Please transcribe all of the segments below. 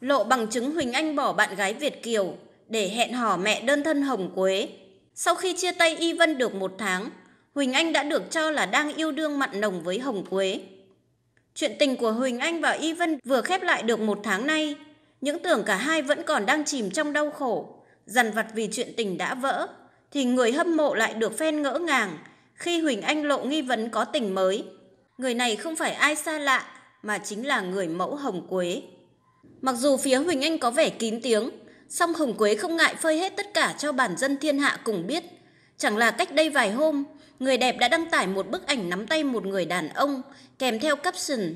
Lộ bằng chứng Huỳnh Anh bỏ bạn gái Việt Kiều để hẹn hò mẹ đơn thân Hồng Quế. Sau khi chia tay Y Vân được một tháng, Huỳnh Anh đã được cho là đang yêu đương mặn nồng với Hồng Quế. Chuyện tình của Huỳnh Anh và Y Vân vừa khép lại được một tháng nay. Những tưởng cả hai vẫn còn đang chìm trong đau khổ, dằn vặt vì chuyện tình đã vỡ, thì người hâm mộ lại được phen ngỡ ngàng khi Huỳnh Anh lộ nghi vấn có tình mới. Người này không phải ai xa lạ, mà chính là người mẫu Hồng Quế. Mặc dù phía Huỳnh Anh có vẻ kín tiếng, song Hồng Quế không ngại phơi hết tất cả cho bản dân thiên hạ cùng biết. Chẳng là cách đây vài hôm, người đẹp đã đăng tải một bức ảnh nắm tay một người đàn ông kèm theo caption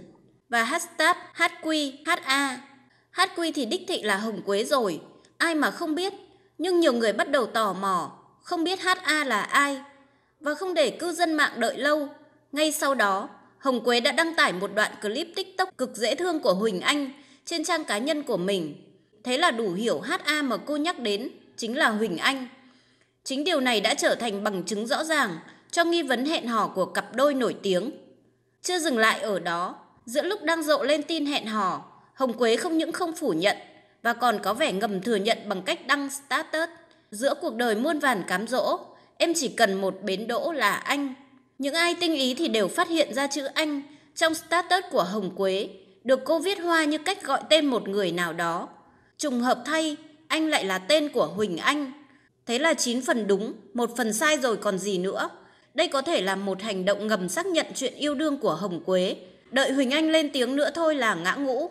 và hashtag #hq#ha HQ thì đích thị là Hồng Quế rồi, ai mà không biết, nhưng nhiều người bắt đầu tò mò, không biết HA là ai. Và không để cư dân mạng đợi lâu, ngay sau đó, Hồng Quế đã đăng tải một đoạn clip TikTok cực dễ thương của Huỳnh Anh trên trang cá nhân của mình. Thế là đủ hiểu HA mà cô nhắc đến chính là Huỳnh Anh. Chính điều này đã trở thành bằng chứng rõ ràng cho nghi vấn hẹn hò của cặp đôi nổi tiếng. Chưa dừng lại ở đó, giữa lúc đang rộ lên tin hẹn hò, Hồng Quế không những không phủ nhận và còn có vẻ ngầm thừa nhận bằng cách đăng status giữa cuộc đời muôn vàn cám dỗ, em chỉ cần một bến đỗ là anh. Những ai tinh ý thì đều phát hiện ra chữ anh trong status của Hồng Quế được cô viết hoa như cách gọi tên một người nào đó. Trùng hợp thay, anh lại là tên của Huỳnh Anh. Thế là 9 phần đúng, một phần sai rồi còn gì nữa. Đây có thể là một hành động ngầm xác nhận chuyện yêu đương của Hồng Quế. Đợi Huỳnh Anh lên tiếng nữa thôi là ngã ngũ.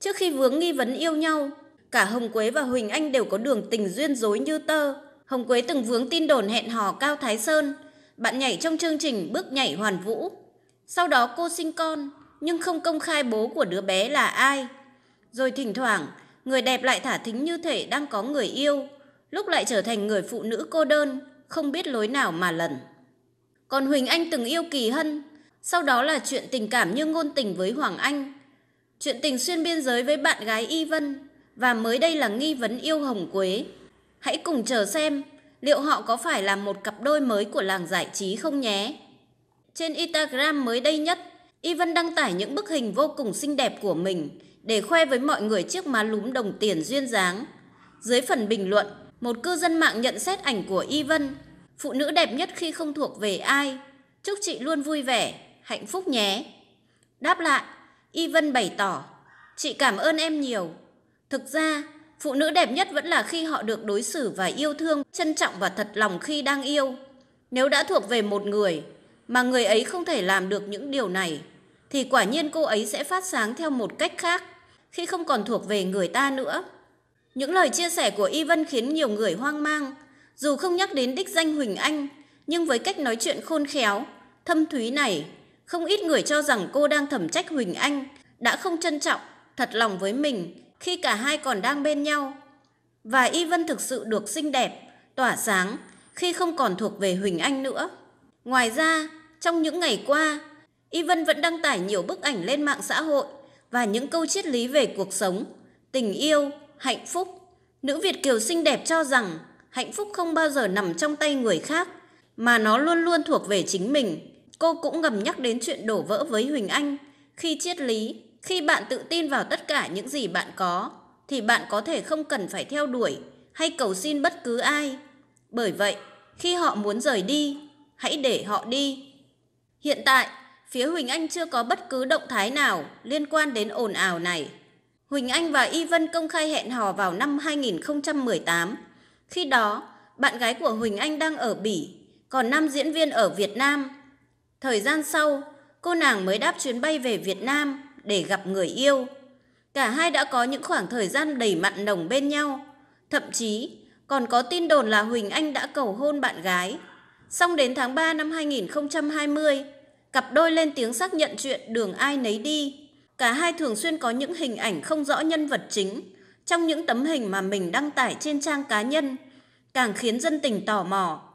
Trước khi vướng nghi vấn yêu nhau, cả Hồng Quế và Huỳnh Anh đều có đường tình duyên dối như tơ. Hồng Quế từng vướng tin đồn hẹn hò Cao Thái Sơn, bạn nhảy trong chương trình Bước nhảy hoàn vũ. Sau đó cô sinh con, nhưng không công khai bố của đứa bé là ai. Rồi thỉnh thoảng, người đẹp lại thả thính như thể đang có người yêu, lúc lại trở thành người phụ nữ cô đơn, không biết lối nào mà lần. Còn Huỳnh Anh từng yêu Kỳ Hân, sau đó là chuyện tình cảm như ngôn tình với Hoàng Anh, chuyện tình xuyên biên giới với bạn gái Y Vân và mới đây là nghi vấn yêu Hồng Quế. Hãy cùng chờ xem liệu họ có phải là một cặp đôi mới của làng giải trí không nhé. Trên Instagram mới đây nhất, Y Vân đăng tải những bức hình vô cùng xinh đẹp của mình để khoe với mọi người chiếc má lúm đồng tiền duyên dáng. Dưới phần bình luận, một cư dân mạng nhận xét ảnh của Y Vân, phụ nữ đẹp nhất khi không thuộc về ai. Chúc chị luôn vui vẻ, hạnh phúc nhé. Đáp lại, Y Vân bày tỏ, chị cảm ơn em nhiều. Thực ra, phụ nữ đẹp nhất vẫn là khi họ được đối xử và yêu thương, trân trọng và thật lòng khi đang yêu. Nếu đã thuộc về một người, mà người ấy không thể làm được những điều này thì quả nhiên cô ấy sẽ phát sáng theo một cách khác khi không còn thuộc về người ta nữa. Những lời chia sẻ của Y Vân khiến nhiều người hoang mang, dù không nhắc đến đích danh Huỳnh Anh, nhưng với cách nói chuyện khôn khéo, thâm thúy này, không ít người cho rằng cô đang thẩm trách Huỳnh Anh đã không trân trọng, thật lòng với mình khi cả hai còn đang bên nhau. Và Y Vân thực sự được xinh đẹp, tỏa sáng khi không còn thuộc về Huỳnh Anh nữa. Ngoài ra, trong những ngày qua, Y Vân vẫn đăng tải nhiều bức ảnh lên mạng xã hội và những câu triết lý về cuộc sống, tình yêu, hạnh phúc. Nữ Việt kiều xinh đẹp cho rằng hạnh phúc không bao giờ nằm trong tay người khác mà nó luôn luôn thuộc về chính mình. Cô cũng ngầm nhắc đến chuyện đổ vỡ với Huỳnh Anh khi triết lý, khi bạn tự tin vào tất cả những gì bạn có thì bạn có thể không cần phải theo đuổi hay cầu xin bất cứ ai. Bởi vậy, khi họ muốn rời đi, hãy để họ đi Hiện tại, phía Huỳnh Anh chưa có bất cứ động thái nào liên quan đến ồn ào này. Huỳnh Anh và Y Vân công khai hẹn hò vào năm 2018. Khi đó, bạn gái của Huỳnh Anh đang ở Bỉ, còn nam diễn viên ở Việt Nam. Thời gian sau, cô nàng mới đáp chuyến bay về Việt Nam để gặp người yêu. Cả hai đã có những khoảng thời gian đầy mặn nồng bên nhau. Thậm chí, còn có tin đồn là Huỳnh Anh đã cầu hôn bạn gái Xong đến tháng 3 năm 2020, cặp đôi lên tiếng xác nhận chuyện đường ai nấy đi. Cả hai thường xuyên có những hình ảnh không rõ nhân vật chính trong những tấm hình mà mình đăng tải trên trang cá nhân, càng khiến dân tình tò mò